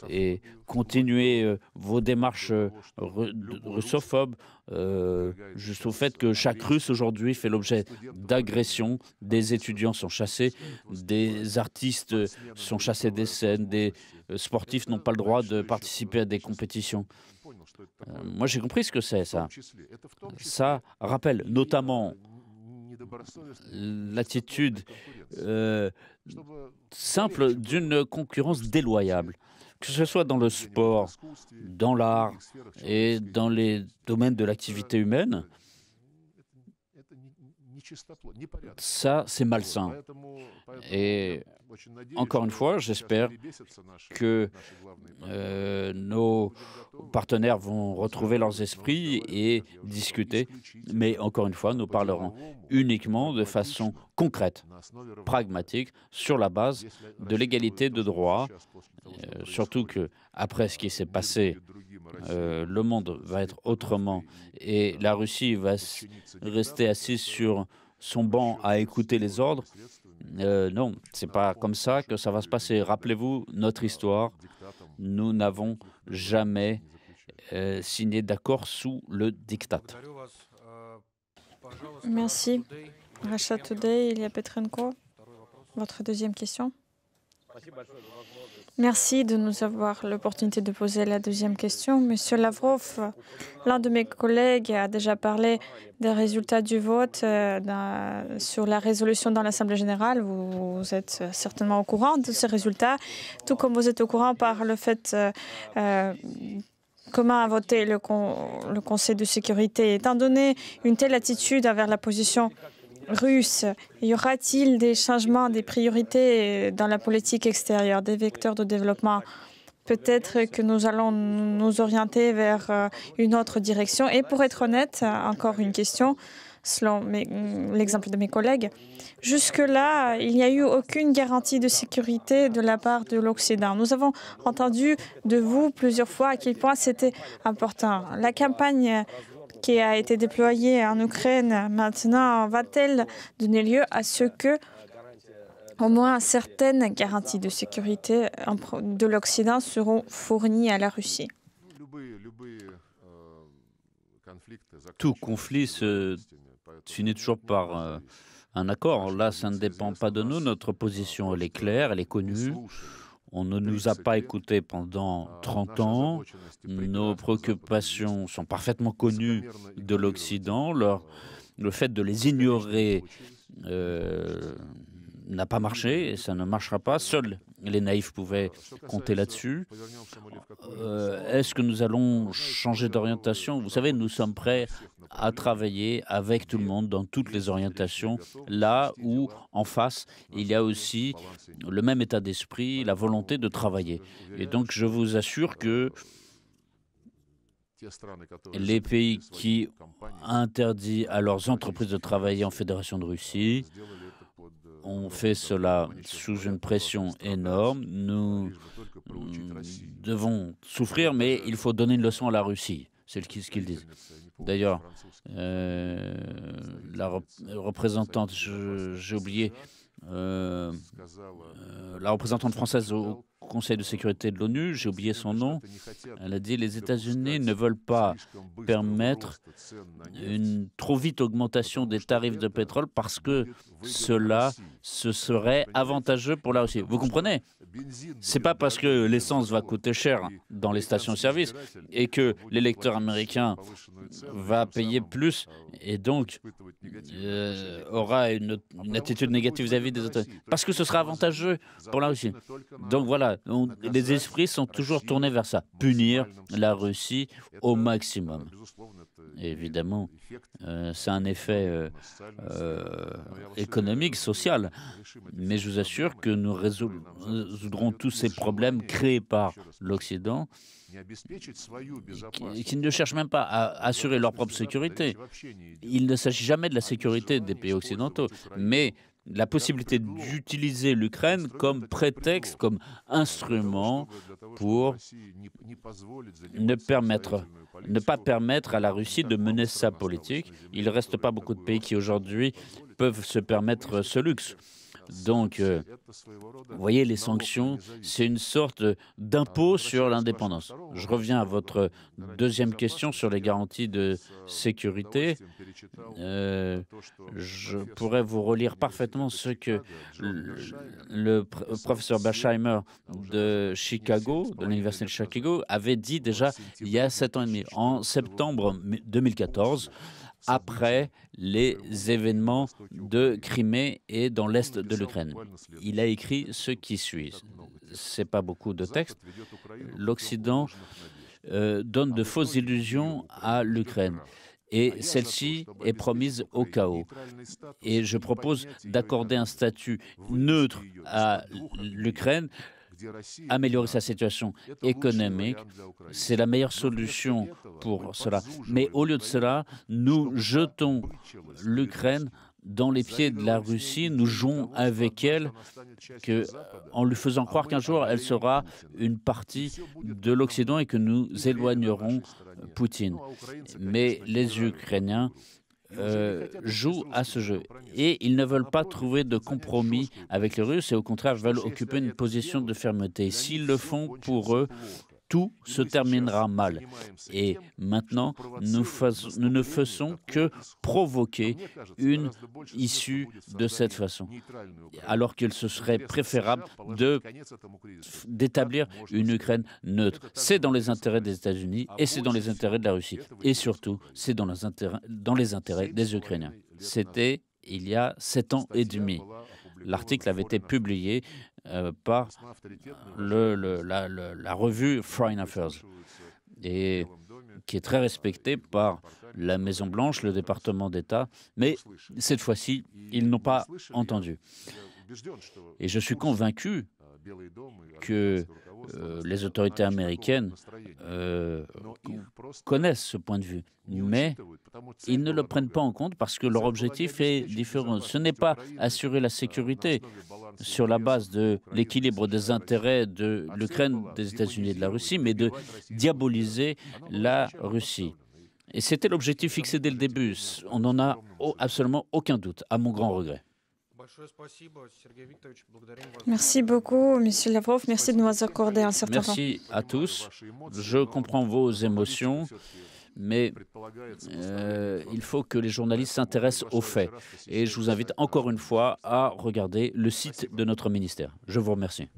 et continuer euh, vos démarches euh, russophobes euh, juste au fait que chaque Russe aujourd'hui fait l'objet d'agressions, des étudiants sont chassés, des artistes sont chassés des scènes, des sportifs n'ont pas le droit de participer à des compétitions. moi, j'ai compris ce que c'est, ça. Ça rappelle notamment l'attitude simple d'une concurrence déloyale que ce soit dans le sport, dans l'art et dans les domaines de l'activité humaine, ça, c'est malsain. Et encore une fois, j'espère que euh, nos partenaires vont retrouver leurs esprits et discuter, mais encore une fois, nous parlerons uniquement de façon concrète, pragmatique, sur la base de l'égalité de droit, euh, surtout que après ce qui s'est passé, euh, le monde va être autrement et la Russie va rester assise sur son banc à écouter les ordres. Euh, non, non, n'est pas comme ça que ça va se passer. Rappelez-vous notre histoire. Nous n'avons jamais euh, signé d'accord sous le diktat. Merci. Racha Today, a Petrenko, votre deuxième question. Merci de nous avoir l'opportunité de poser la deuxième question. Monsieur Lavrov, l'un de mes collègues a déjà parlé des résultats du vote euh, sur la résolution dans l'Assemblée générale. Vous, êtes certainement au courant de ces résultats, tout comme vous êtes au courant par le fait euh, euh, comment a voté le, le Conseil de sécurité. Étant donné une telle attitude envers la position russe, y aura-t-il des changements, des priorités euh, dans la politique extérieure, des vecteurs de développement Peut-être que nous allons nous orienter vers euh, une autre direction. Et pour être honnête, encore une question, selon l'exemple de mes collègues, jusque-là, il n'y a eu aucune garantie de sécurité de la part de l'Occident. Nous avons entendu de vous plusieurs fois à quel point c'était important. La campagne qui a été déployée en Ukraine maintenant va-t-elle donner lieu à ce que au moins certaines garanties de sécurité euh, de l'Occident seront fournies à la Russie. Tout conflit se finit toujours par euh, un accord. Là, ça ne dépend pas de nous. Notre position, est claire, elle est connue. On ne nous a pas écoutés pendant 30 ah, ans. Nos préoccupations sont parfaitement connues de euh, l'Occident. Le fait de les ignorer n'a pas marché et ça ne marchera pas. Seuls les naïfs pouvaient compter là-dessus. Euh, est-ce que nous allons changer d'orientation Vous savez, nous sommes prêts à travailler avec tout le monde dans toutes les orientations, là où en face, il y a aussi le même état d'esprit, la volonté de travailler. Et donc, je vous assure que les pays qui interdisent à leurs entreprises de travailler en Fédération de Russie on fait cela sous une pression énorme. Nous mm, devons souffrir, mais il faut donner une leçon à la Russie. C'est ce qu'ils disent. D'ailleurs, euh, la représentante, j'ai oublié, euh, euh, la représentante française au Conseil de sécurité de l'ONU, j'ai oublié son nom, elle a dit les États-Unis ne veulent pas permettre une trop vite augmentation des tarifs de pétrole parce que cela ce serait avantageux pour la Russie. Vous comprenez C'est pas parce que l'essence va coûter cher dans les stations-service et que l'électeur américain va payer plus et donc euh, aura une, attitude négative vis-à-vis des des autres. Parce que ce sera avantageux pour la Russie. Donc voilà, bah, les esprits sont toujours tournés vers ça, punir la Russie au maximum. Euh, évidemment, euh, c'est euh, un effet économique, social, mais je vous assure que nous résoudrons tous ces problèmes créés par l'Occident qui ne cherchent même pas à assurer leur propre sécurité. Il ne s'agit jamais de la sécurité des pays occidentaux, mais la possibilité d'utiliser l'Ukraine comme prétexte, comme instrument pour ne, pas permettre à la Russie de mener sa politique. Il ne reste pas beaucoup de pays qui aujourd'hui peuvent se permettre ce luxe. Donc, euh, vous voyez, les sanctions, c'est une sorte d'impôt sur l'indépendance. Je reviens à votre deuxième question sur les garanties de sécurité. Euh, je pourrais vous relire parfaitement ce que le, professeur Bersheimer de Chicago, de l'Université de Chicago, avait dit déjà il y a sept ans et demi, en septembre 2014 après les euh, événements de Crimée et dans l'est de l'Ukraine. Il a écrit ce qui suit. Ce n'est pas beaucoup de textes. L'Occident euh, donne de fausses illusions à l'Ukraine et celle-ci est promise au chaos. Et je propose d'accorder un statut neutre à l'Ukraine améliorer sa situation économique. C'est la meilleure solution pour cela. Mais au lieu de cela, nous jetons l'Ukraine dans les pieds de la Russie, nous jouons avec elle que, en lui faisant croire qu'un jour elle sera une partie de l'Occident et que nous éloignerons Poutine. Mais les Ukrainiens euh, jouent à ce jeu. Et ils ne veulent pas trouver de compromis avec les Russes et au contraire veulent occuper une position de fermeté. S'ils le font pour eux, tout se terminera mal. Et maintenant, nous, ne faisons que provoquer une issue de cette façon, alors qu'il se serait préférable d'établir une Ukraine neutre. C'est dans les intérêts des États-Unis et c'est dans les intérêts de la Russie. Et surtout, c'est dans, dans les intérêts des Ukrainiens. C'était il y a sept ans et demi. L'article avait été publié euh, par le, la, la revue Foreign Affairs, et qui est très respectée par la Maison-Blanche, le département d'État, mais cette fois-ci, ils n'ont pas entendu. Et je suis convaincu que euh, les autorités américaines euh, connaissent ce point de vue, mais ils ne le prennent pas en compte parce que leur objectif est différent. Ce n'est pas assurer la sécurité sur la base de l'équilibre des intérêts de l'Ukraine, des États-Unis et de la Russie, mais de diaboliser la Russie. Et c'était l'objectif fixé dès le début. On n'en a absolument aucun doute, à mon grand regret. Merci beaucoup, Monsieur Lavrov. Merci de nous accorder un certain temps. Merci à tous. Je comprends vos émotions mais euh, il faut que les journalistes s'intéressent aux faits. Et je vous invite encore une fois à regarder le site de notre ministère. Je vous remercie.